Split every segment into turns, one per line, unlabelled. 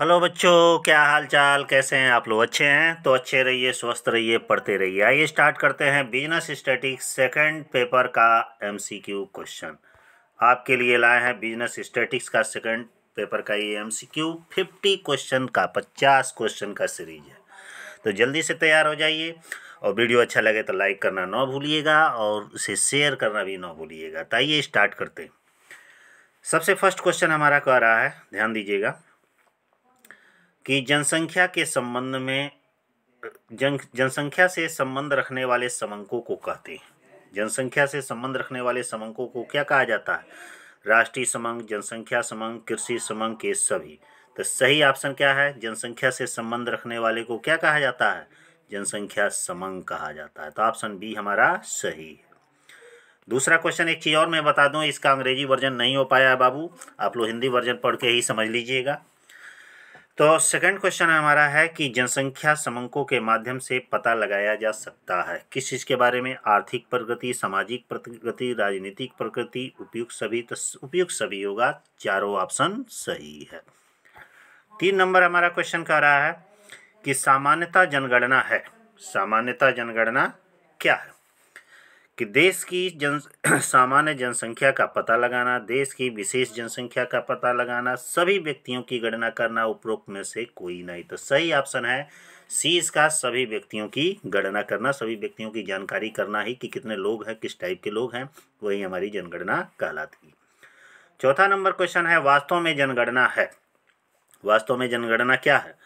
hello बच्चों क्या हाल चाल कैसे हैं आप लोग अच्छे हैं तो अच्छे रहिए स्वस्थ रहिए पढ़ते रहिए आइए स्टार्ट करते हैं बिजनेस स्टैटिक्स सेकंड पेपर का एमसीक्यू क्वेश्चन आपके लिए लाए हैं बिजनेस स्टैटिक्स का सेकंड पेपर का ये एमसीक्यू फिफ्टी क्वेश्चन का पचास क्वेश्चन का सीरीज है तो जल्दी से तैयार हो जाइए और वीडियो अच्छा लगे तो लाइक करना ना भूलिएगा और उसे शेयर करना भी ना भूलिएगा तो आइए स्टार्ट करते हैं सबसे फर्स्ट क्वेश्चन हमारा कह रहा है ध्यान दीजिएगा कि जनसंख्या के संबंध में जन जनसंख्या से संबंध रखने वाले समंकों को कहते हैं जनसंख्या से संबंध रखने वाले समंकों को क्या कहा जाता है राष्ट्रीय समंग जनसंख्या समंग कृषि समंग के सभी तो सही ऑप्शन क्या है जनसंख्या से संबंध रखने वाले को क्या कहा जाता है जनसंख्या समंग कहा जाता है तो ऑप्शन बी हमारा सही है दूसरा क्वेश्चन एक चीज़ और मैं बता दूं इसका अंग्रेजी वर्जन नहीं हो पाया है बाबू आप लोग हिंदी वर्जन पढ़ के ही समझ लीजिएगा तो सेकंड क्वेश्चन हमारा है कि जनसंख्या समंकों के माध्यम से पता लगाया जा सकता है किस चीज़ के बारे में आर्थिक प्रगति सामाजिक प्रगति राजनीतिक प्रगति उपयुक्त सभी तो उपयुक्त सभी होगा चारों ऑप्शन सही है तीन नंबर हमारा क्वेश्चन कह रहा है कि सामान्यता जनगणना है सामान्यता जनगणना क्या है कि देश की जन सामान्य जनसंख्या का पता लगाना देश की विशेष जनसंख्या का पता लगाना सभी व्यक्तियों की गणना करना उपरोक्त में से कोई नहीं तो सही ऑप्शन है सी इसका सभी व्यक्तियों की गणना करना सभी व्यक्तियों की जानकारी करना ही कि कितने लोग हैं किस टाइप के लोग हैं वही हमारी जनगणना कहलाती है चौथा नंबर क्वेश्चन है वास्तव में जनगणना है वास्तव में जनगणना क्या है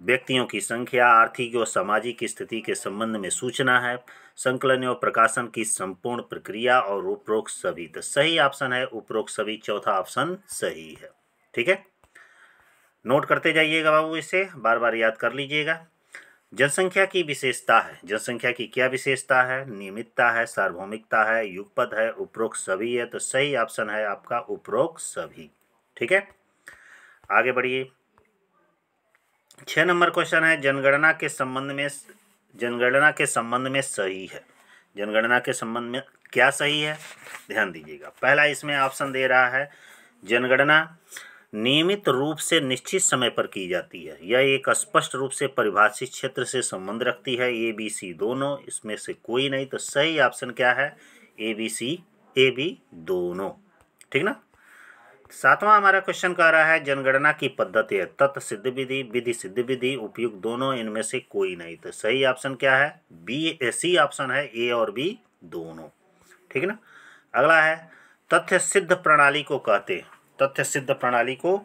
व्यक्तियों की संख्या आर्थिक और सामाजिक स्थिति के संबंध में सूचना है संकलन और प्रकाशन की संपूर्ण प्रक्रिया और उपरोक्त सभी तो सही ऑप्शन है उपरोक्त सभी चौथा ऑप्शन सही है ठीक है नोट करते जाइएगा बाबू इसे बार बार याद कर लीजिएगा जनसंख्या की विशेषता है जनसंख्या की क्या विशेषता है नियमितता है सार्वभौमिकता है युगपद है उपरोक्त सभी है तो सही ऑप्शन है आपका उपरोक्त सभी ठीक है आगे बढ़िए छः नंबर क्वेश्चन है जनगणना के संबंध में जनगणना के संबंध में सही है जनगणना के संबंध में क्या सही है ध्यान दीजिएगा पहला इसमें ऑप्शन दे रहा है जनगणना नियमित रूप से निश्चित समय पर की जाती है यह एक स्पष्ट रूप से परिभाषित क्षेत्र से संबंध रखती है ए बी सी दोनों इसमें से कोई नहीं तो सही ऑप्शन क्या है A B C A B दोनों ठीक ना सातवां हमारा क्वेश्चन कह रहा है जनगणना की पद्धति है तत् सिद्ध विधि विधि सिद्ध विधि उपयुक्त दोनों इनमें से कोई नहीं तो सही ऑप्शन क्या है बी सी ऑप्शन है ए और बी दोनों ठीक है ना अगला है तथ्य सिद्ध प्रणाली को कहते तथ्य सिद्ध प्रणाली को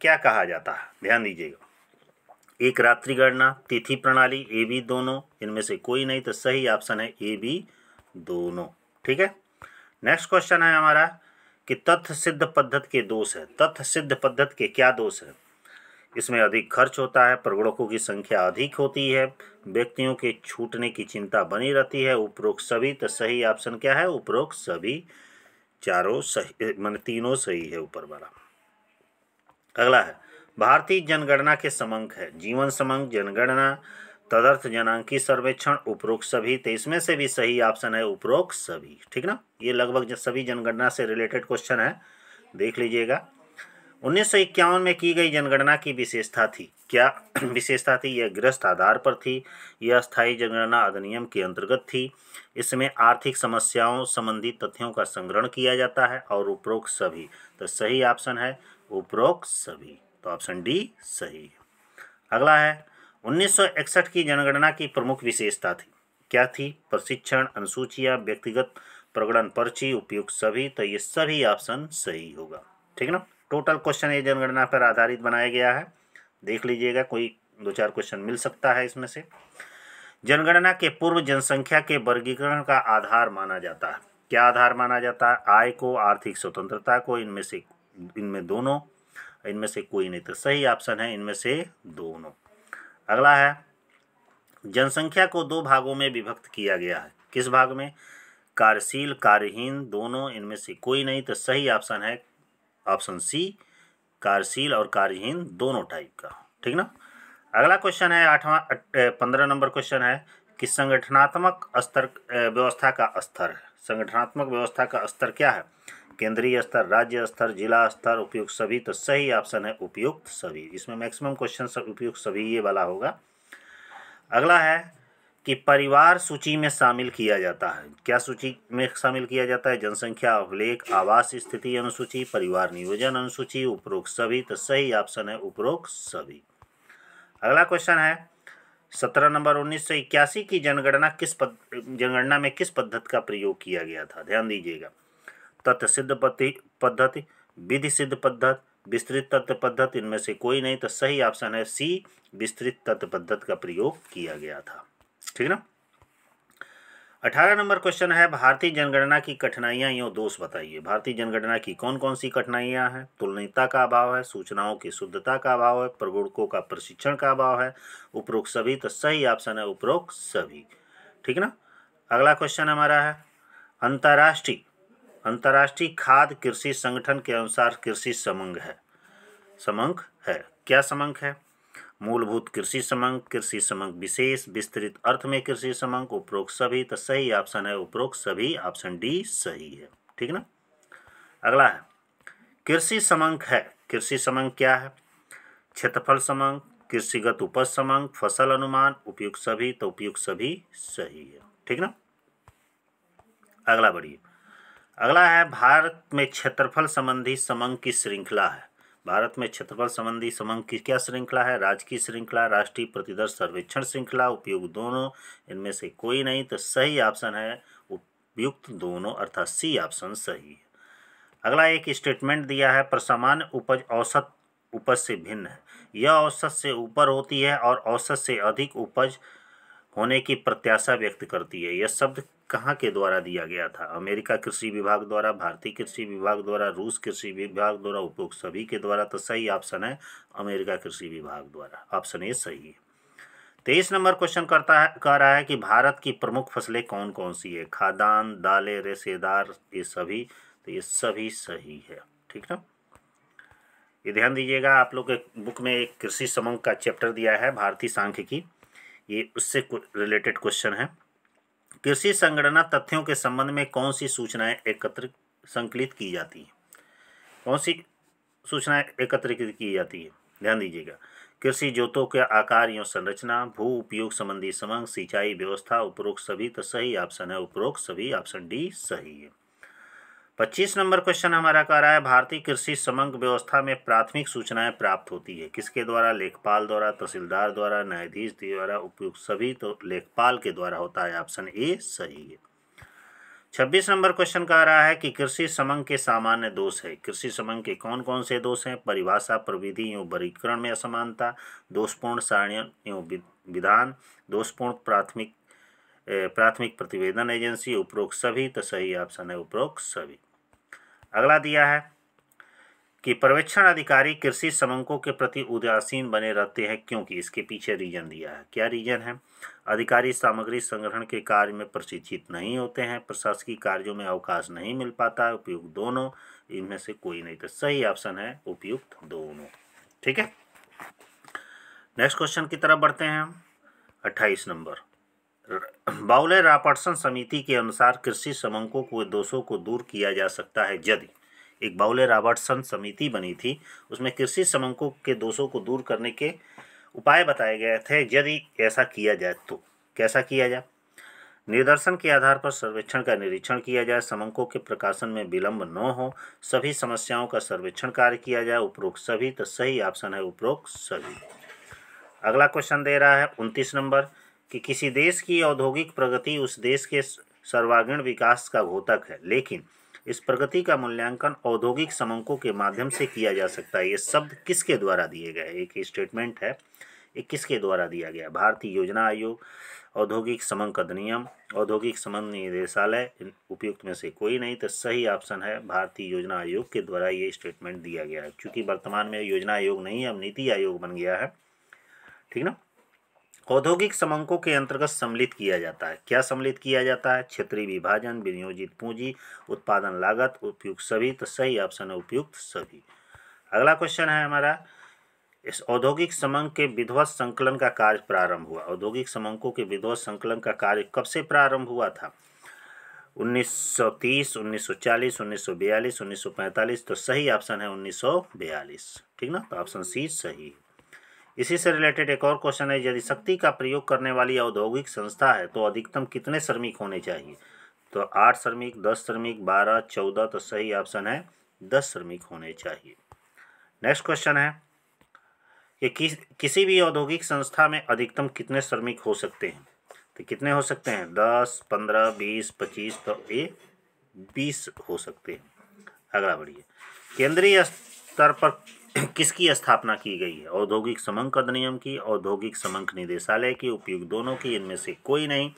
क्या कहा जाता है ध्यान दीजिएगा एक रात्रि गणना तिथि प्रणाली ए बी दोनों इनमें से कोई नहीं तो सही ऑप्शन है ए बी दोनों ठीक है नेक्स्ट क्वेश्चन है हमारा कि तथ्य सिद्ध पद्धत के दोष है तथ्य सिद्ध पद्धत के क्या दोष है इसमें अधिक खर्च होता है प्रगणकों की संख्या अधिक होती है व्यक्तियों के छूटने की चिंता बनी रहती है उपरोक्त सभी तो सही ऑप्शन क्या है उपरोक्त सभी चारों सही मान तीनों सही है ऊपर वाला अगला है भारतीय जनगणना के समंक है जीवन समंक जनगणना तदर्थ जनांकी सर्वेक्षण उपरोक्त सभी तो इसमें से भी सही ऑप्शन है उपरोक्त सभी ठीक ना ये लगभग सभी जनगणना से रिलेटेड क्वेश्चन है देख लीजिएगा उन्नीस में की गई जनगणना की विशेषता थी क्या विशेषता थी यह गृहस्थ आधार पर थी यह स्थायी जनगणना अधिनियम के अंतर्गत थी इसमें आर्थिक समस्याओं संबंधी तथ्यों का संग्रहण किया जाता है और उपरोक्त सभी तो सही ऑप्शन है उपरोक्त सभी तो ऑप्शन डी सही अगला है 1961 की जनगणना की प्रमुख विशेषता थी क्या थी प्रशिक्षण अनुसूचिया व्यक्तिगत प्रगणन पर्ची उपयुक्त सभी तो ये सभी ऑप्शन सही होगा ठीक है ना टोटल क्वेश्चन ये जनगणना पर आधारित बनाया गया है देख लीजिएगा कोई दो चार क्वेश्चन मिल सकता है इसमें से जनगणना के पूर्व जनसंख्या के वर्गीकरण का आधार माना जाता है क्या आधार माना जाता है आय को आर्थिक स्वतंत्रता को इनमें से इनमें दोनों इनमें से कोई नहीं तो सही ऑप्शन है इनमें से दोनों अगला है जनसंख्या को दो भागों में विभक्त किया गया है किस भाग में कार्यशील कार्यहीन दोनों इनमें से कोई नहीं तो सही ऑप्शन है ऑप्शन सी कार्यशील और कार्यहीन दोनों टाइप का ठीक ना अगला क्वेश्चन है आठवा पंद्रह नंबर क्वेश्चन है कि संगठनात्मक स्तर व्यवस्था का स्तर संगठनात्मक व्यवस्था का स्तर क्या है केंद्रीय स्तर राज्य स्तर जिला स्तर उपयुक्त सभी तो सही ऑप्शन है उपयुक्त सभी इसमें मैक्सिमम क्वेश्चन सब उपयुक्त सभी ये वाला होगा अगला है कि परिवार सूची में शामिल किया जाता है क्या सूची में शामिल किया जाता है जनसंख्या अभिलेख आवास स्थिति अनुसूची परिवार नियोजन अनुसूची उपरोक्त सभी तो सही ऑप्शन है उपरोक्त सभी अगला क्वेश्चन है सत्रह नंबर उन्नीस सौ इक्यासी की जनगणना किस पद जनगणना में किस पद्धति का प्रयोग किया गया था ध्यान दीजिएगा तथ्य सिद्ध पद्धति विधि सिद्ध पद्धति विस्तृत तत्व पद्धति इनमें से कोई नहीं तो सही ऑप्शन है सी विस्तृत तत्व पद्धति का प्रयोग किया गया था ठीक ना अठारह नंबर क्वेश्चन है भारतीय जनगणना की कठिनाइयां यो दोष बताइए भारतीय जनगणना की कौन कौन सी कठिनाइयां हैं तुलनीयता का अभाव है सूचनाओं की शुद्धता का अभाव है प्रबुड़कों का प्रशिक्षण का अभाव है उपरोक्त सभी तो सही ऑप्शन है उपरोक्त सभी ठीक ना अगला क्वेश्चन हमारा है अंतर्राष्ट्रीय अंतर्राष्ट्रीय खाद्य कृषि संगठन के अनुसार कृषि समंग है समंक है क्या समंक है मूलभूत कृषि समंग कृषि समंक विशेष विस्तृत अर्थ में कृषि समंक उपरोक्त सभी तो सही ऑप्शन है उपरोक्त सभी ऑप्शन डी सही है ठीक ना अगला है कृषि समंक है कृषि समंग क्या है क्षेत्रफल समंग कृषिगत उपज समंग फसल अनुमान उपयुक्त सभी तो उपयुक्त सभी सही है ठीक ना अगला बढ़िए अगला है भारत में क्षेत्रफल संबंधी समंग की श्रृंखला है भारत में क्षेत्रफल संबंधी समंग की क्या श्रृंखला है राजकीय श्रृंखला राष्ट्रीय प्रतिदर्श सर्वेक्षण श्रृंखला उपयुक्त दोनों इनमें से कोई नहीं तो सही ऑप्शन है उपयुक्त दोनों अर्थात सी ऑप्शन सही है अगला एक स्टेटमेंट दिया है प्रसामान्य उपज औसत उपज से भिन्न है यह औसत से ऊपर होती है और औसत से अधिक उपज होने की प्रत्याशा व्यक्त करती है यह शब्द कहाँ के द्वारा दिया गया था अमेरिका कृषि विभाग द्वारा भारतीय कृषि विभाग द्वारा रूस कृषि विभाग द्वारा उपयोग सभी के द्वारा तो सही ऑप्शन है अमेरिका कृषि विभाग द्वारा ऑप्शन ए सही है तेईस नंबर क्वेश्चन करता है कह रहा है कि भारत की प्रमुख फसलें कौन कौन सी है खादान दालें रेसेदार ये सभी तो ये सभी सही है ठीक ना ये ध्यान दीजिएगा आप लोग के बुक में एक कृषि समंग का चैप्टर दिया है भारतीय सांख्यिकी ये उससे रिलेटेड क्वेश्चन है कृषि संगणना तथ्यों के संबंध में कौन सी सूचनाएं एकत्र संकलित की जाती हैं कौन सी सूचनाएं एकत्रित की जाती है ध्यान दीजिएगा कृषि जोतों के आकार एवं संरचना भू उपयोग संबंधी समंग सिंचाई व्यवस्था उपरोक्त सभी तो सही ऑप्शन है उपरोक्त सभी ऑप्शन डी सही है पच्चीस नंबर क्वेश्चन हमारा कह रहा है भारतीय कृषि समंग व्यवस्था में प्राथमिक सूचनाएं प्राप्त होती है किसके द्वारा लेखपाल द्वारा तहसीलदार द्वारा न्यायाधीश द्वारा उपयुक्त सभी तो लेखपाल के द्वारा होता है ऑप्शन ए सही है छब्बीस नंबर क्वेश्चन कह रहा है कि कृषि समंग के सामान्य दोष है कृषि समंग के कौन कौन से दोष हैं परिभाषा प्रविधि एवं वर्गीकरण में असमानता दोषपूर्ण सारण्य एवं विधान दोषपूर्ण प्राथमिक प्राथमिक प्रतिवेदन एजेंसी उपरोक्त सभी तो सही ऑप्शन है उपरोक्त सभी अगला दिया है कि पर्यवेक्षण अधिकारी कृषि समंकों के प्रति उदासीन बने रहते हैं क्योंकि इसके पीछे रीजन दिया है क्या रीजन है अधिकारी सामग्री संग्रहण के कार्य में प्रशिक्षित नहीं होते हैं प्रशासकीय कार्यों में अवकाश नहीं मिल पाता है उपयुक्त दोनों इनमें से कोई नहीं तो सही ऑप्शन है उपयुक्त दोनों ठीक है नेक्स्ट क्वेश्चन की तरफ बढ़ते हैं हम अट्ठाईस नंबर बाउले रापर्सन समिति के अनुसार कृषि समंकों को दोषों को दूर किया जा सकता है यदि एक बाउले रॉबर्टसन समिति बनी थी उसमें कृषि समंकों के दोषों को दूर करने के उपाय बताए गए थे यदि ऐसा किया जाए तो कैसा किया जाए निर्दर्शन के आधार पर सर्वेक्षण का निरीक्षण किया जाए समंकों के प्रकाशन में विलंब न हो सभी समस्याओं का सर्वेक्षण कार्य किया जाए उपरोक्त सभी तो सही ऑप्शन है उपरोक्त सभी अगला क्वेश्चन दे रहा है उनतीस नंबर कि किसी देश की औद्योगिक प्रगति उस देश के सर्वागीण विकास का घोतक है लेकिन इस प्रगति का मूल्यांकन औद्योगिक समंकों के माध्यम से किया जा सकता है ये शब्द किसके द्वारा दिए गए एक स्टेटमेंट है ये किसके द्वारा दिया गया भारतीय योजना आयोग औद्योगिक समंक अधिनियम औद्योगिक समंक निदेशालय उपयुक्त में से कोई नहीं तो सही ऑप्शन है भारतीय योजना आयोग के द्वारा ये स्टेटमेंट दिया गया है क्योंकि वर्तमान में योजना आयोग नहीं है अब नीति आयोग बन गया है ठीक ना औद्योगिक समंकों के अंतर्गत सम्मिलित किया जाता है क्या सम्मिलित किया जाता है क्षेत्रीय विभाजन विनियोजित पूंजी उत्पादन लागत उपयुक्त सभी तो सही ऑप्शन है उपयुक्त सभी अगला क्वेश्चन है हमारा इस औद्योगिक समंक के विध्वस्त संकलन का कार्य प्रारंभ हुआ औद्योगिक समंकों के विध्वस्त संकलन का कार्य कब से प्रारंभ हुआ था 1930, 1940, 1942, 1945 तो सही ऑप्शन है 1942 ठीक ना तो ऑप्शन सी सही इसी से रिलेटेड एक और क्वेश्चन है यदि शक्ति का प्रयोग करने वाली औद्योगिक संस्था है तो अधिकतम कितने श्रमिक होने चाहिए तो आठ श्रमिक दस श्रमिक बारह चौदह तो सही ऑप्शन है दस श्रमिक होने चाहिए नेक्स्ट क्वेश्चन है कि किस किसी भी औद्योगिक संस्था में अधिकतम कितने श्रमिक हो सकते हैं तो कितने हो सकते हैं दस पंद्रह बीस पच्चीस तो ये बीस हो सकते हैं अगला बढ़िए केंद्रीय स्तर पर किसकी स्थापना की गई है औद्योगिक समंक अधिनियम की औद्योगिक समंक निदेशालय की उपयुक्त दोनों की इनमें से कोई नहीं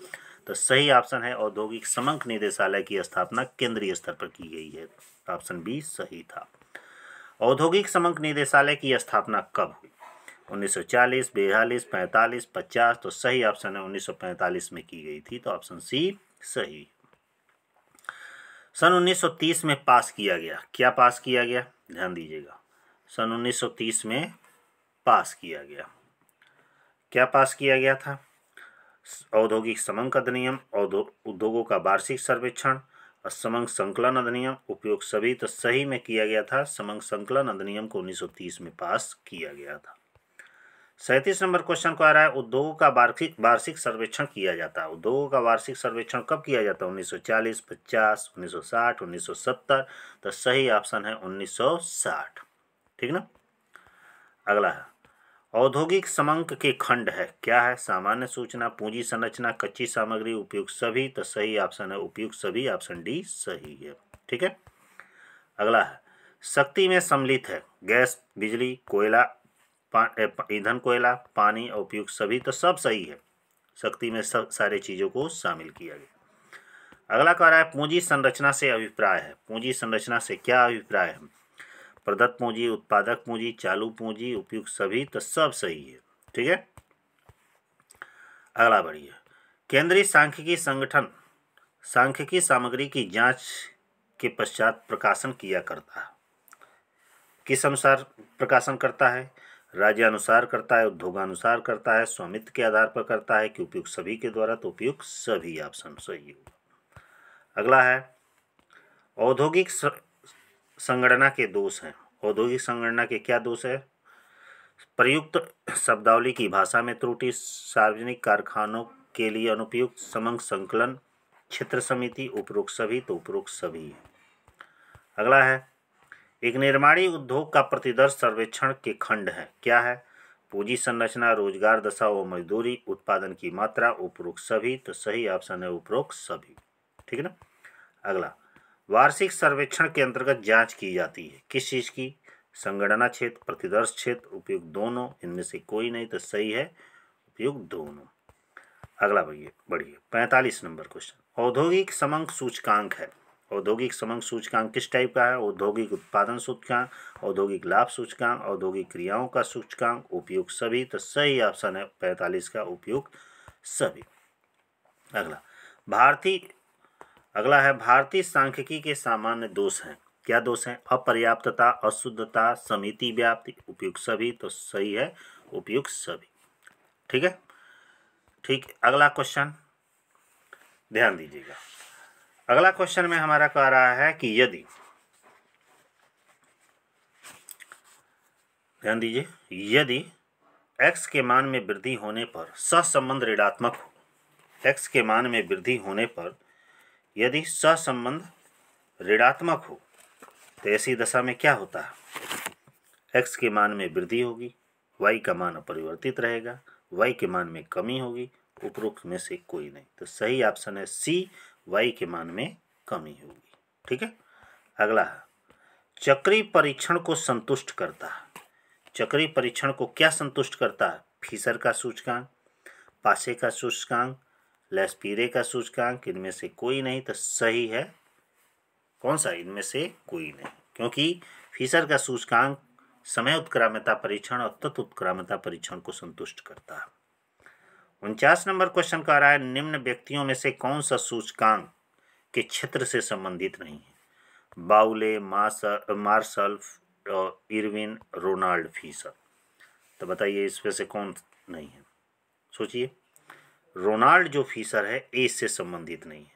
तो सही ऑप्शन है औद्योगिक समंक निदेशालय की स्थापना केंद्रीय स्तर पर की गई है ऑप्शन बी सही था औद्योगिक समंक निदेशालय की स्थापना कब हुई 1940, सौ 45, 50 तो सही ऑप्शन है 1945 में की गई थी तो ऑप्शन सी सही सन 1930 में पास किया गया क्या पास किया गया ध्यान दीजिएगा सन 1930 में पास किया गया क्या पास किया गया था औद्योगिक समंक अधिनियम उद्योगों का वार्षिक सर्वेक्षण और समंग संकलन अधिनियम उपयोग सभी तो सही में किया गया था समंग संकलन अधिनियम को 1930 में पास किया गया था सैंतीस नंबर क्वेश्चन को आ रहा है उद्योगों का वार्षिक वार्षिक सर्वेक्षण किया जाता है उद्योगों का वार्षिक सर्वेक्षण कब किया जाता है 1940, 50, 1960, 1970 तो सही ऑप्शन है 1960 ठीक ना अगला है औद्योगिक समंक के खंड है क्या है सामान्य सूचना पूंजी संरचना कच्ची सामग्री उपयुक्त सभी तो सही ऑप्शन है उपयुक्त सभी ऑप्शन डी सही है ठीक है अगला है शक्ति में सम्मिलित है गैस बिजली कोयला ईंधन कोयला पानी और उपयुक्त सभी तो सब सही है शक्ति में सब सारे चीज़ों को शामिल किया गया अगला कह रहा है पूंजी संरचना से अभिप्राय है पूंजी संरचना से क्या अभिप्राय है प्रदत्त पूंजी उत्पादक पूंजी चालू पूंजी उपयुक्त सभी तो सब सही है ठीक है अगला बढ़िए केंद्रीय सांख्यिकी संगठन सांख्यिकी सामग्री की जांच के पश्चात प्रकाशन किया करता है किस अनुसार प्रकाशन करता है राज्य अनुसार करता है उद्योगानुसार करता है स्वामित्व के आधार पर करता है कि उपयुक्त सभी के द्वारा तो उपयुक्त सभी ऑप्शन सही होगा अगला है औद्योगिक संगणना के दोष हैं औद्योगिक संगणना के क्या दोष है प्रयुक्त शब्दावली की भाषा में त्रुटि सार्वजनिक कारखानों के लिए अनुपयुक्त समंग संकलन क्षेत्र समिति उपरोक्त सभी तो उपरोक्त सभी अगला है एक निर्माणी उद्योग का प्रतिदर्श सर्वेक्षण के खंड है क्या है पूंजी संरचना रोजगार दशा व मजदूरी उत्पादन की मात्रा उपरोक्त सभी तो सही ऑप्शन है उपरोक्त सभी ठीक है ना अगला वार्षिक सर्वेक्षण के अंतर्गत जांच की जाती है किस चीज़ की संगणना क्षेत्र प्रतिदर्श क्षेत्र उपयुक्त दोनों इनमें से कोई नहीं तो सही है उपयुक्त दोनों अगला बढ़िए बढ़िए पैंतालीस नंबर क्वेश्चन औद्योगिक समंक सूचकांक है औद्योगिक समंक सूचकांक किस टाइप का है औद्योगिक उत्पादन सूचकांक औद्योगिक लाभ सूचकांक औद्योगिक क्रियाओं का सूचकांक उपयुक्त सभी तो सही ऑप्शन है पैंतालीस का उपयुक्त सभी अगला भारतीय अगला है भारतीय सांख्यिकी के सामान्य दोष हैं क्या दोष हैं अपर्याप्तता अशुद्धता समिति व्याप्ति उपयुक्त सभी तो सही है उपयुक्त सभी ठीक है ठीक अगला क्वेश्चन ध्यान दीजिएगा अगला क्वेश्चन में हमारा कह रहा है कि यदि ध्यान दीजिए यदि x के मान में वृद्धि होने पर सहसंबंध ऋणात्मक हो एक्स के मान में वृद्धि होने पर यदि सहसंबंध ऋणात्मक हो तो ऐसी दशा में क्या होता है एक्स के मान में वृद्धि होगी वाई का मान अपरिवर्तित रहेगा वाई के मान में कमी होगी उपरोक्त में से कोई नहीं तो सही ऑप्शन है सी वाई के मान में कमी होगी ठीक है अगला चक्री परीक्षण को संतुष्ट करता है चक्री परीक्षण को क्या संतुष्ट करता है फीसर का सूचकांक पासे का सूचकांक लेस्पीरे का सूचकांक इनमें से कोई नहीं तो सही है कौन सा इनमें से कोई नहीं क्योंकि फीसर का सूचकांक समय उत्क्रामता परीक्षण और तत्व उत्क्राम्यता परीक्षण को संतुष्ट करता है उनचास नंबर क्वेश्चन का आ रहा है निम्न व्यक्तियों में से कौन सा सूचकांक के क्षेत्र से संबंधित नहीं है बाउले मार्सल इरविन रोनाल्ड फीसर तो बताइए इसमें से कौन नहीं है सोचिए रोनाल्ड जो फीसर है ए से संबंधित नहीं है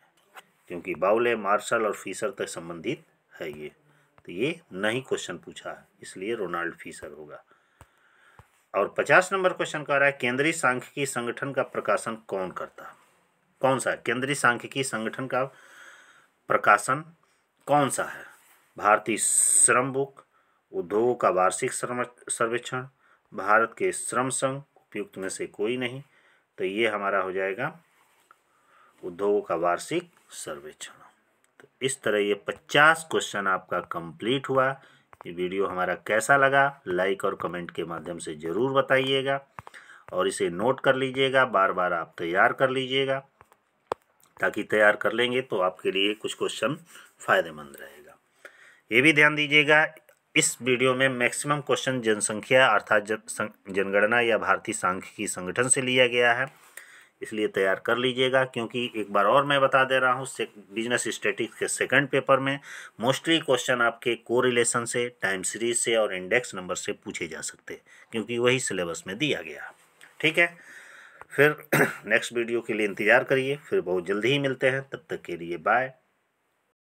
क्योंकि बाउले मार्शल और फीसर तक संबंधित है ये तो ये नहीं क्वेश्चन पूछा है इसलिए रोनाल्ड फीसर होगा और पचास नंबर क्वेश्चन कह रहा है केंद्रीय सांख्यिकी संगठन का प्रकाशन कौन करता कौन सा केंद्रीय सांख्यिकी संगठन का प्रकाशन कौन सा है भारतीय श्रम बुक उद्योगों का वार्षिक सर्वेक्षण भारत के श्रम संघ उपयुक्त में से कोई नहीं तो ये हमारा हो जाएगा उद्योगों का वार्षिक सर्वेक्षण तो इस तरह ये पचास क्वेश्चन आपका कंप्लीट हुआ ये वीडियो हमारा कैसा लगा लाइक और कमेंट के माध्यम से ज़रूर बताइएगा और इसे नोट कर लीजिएगा बार बार आप तैयार कर लीजिएगा ताकि तैयार कर लेंगे तो आपके लिए कुछ क्वेश्चन फ़ायदेमंद रहेगा ये भी ध्यान दीजिएगा इस वीडियो में मैक्सिमम क्वेश्चन जनसंख्या अर्थात जन जनगणना या भारतीय सांख्यिकी संगठन से लिया गया है इसलिए तैयार कर लीजिएगा क्योंकि एक बार और मैं बता दे रहा हूँ बिजनेस स्टेटिक्स के सेकंड पेपर में मोस्टली क्वेश्चन आपके को रिलेशन से टाइम सीरीज से और इंडेक्स नंबर से पूछे जा सकते क्योंकि वही सिलेबस में दिया गया ठीक है फिर नेक्स्ट वीडियो के लिए इंतज़ार करिए फिर बहुत जल्दी ही मिलते हैं तब तक के लिए बाय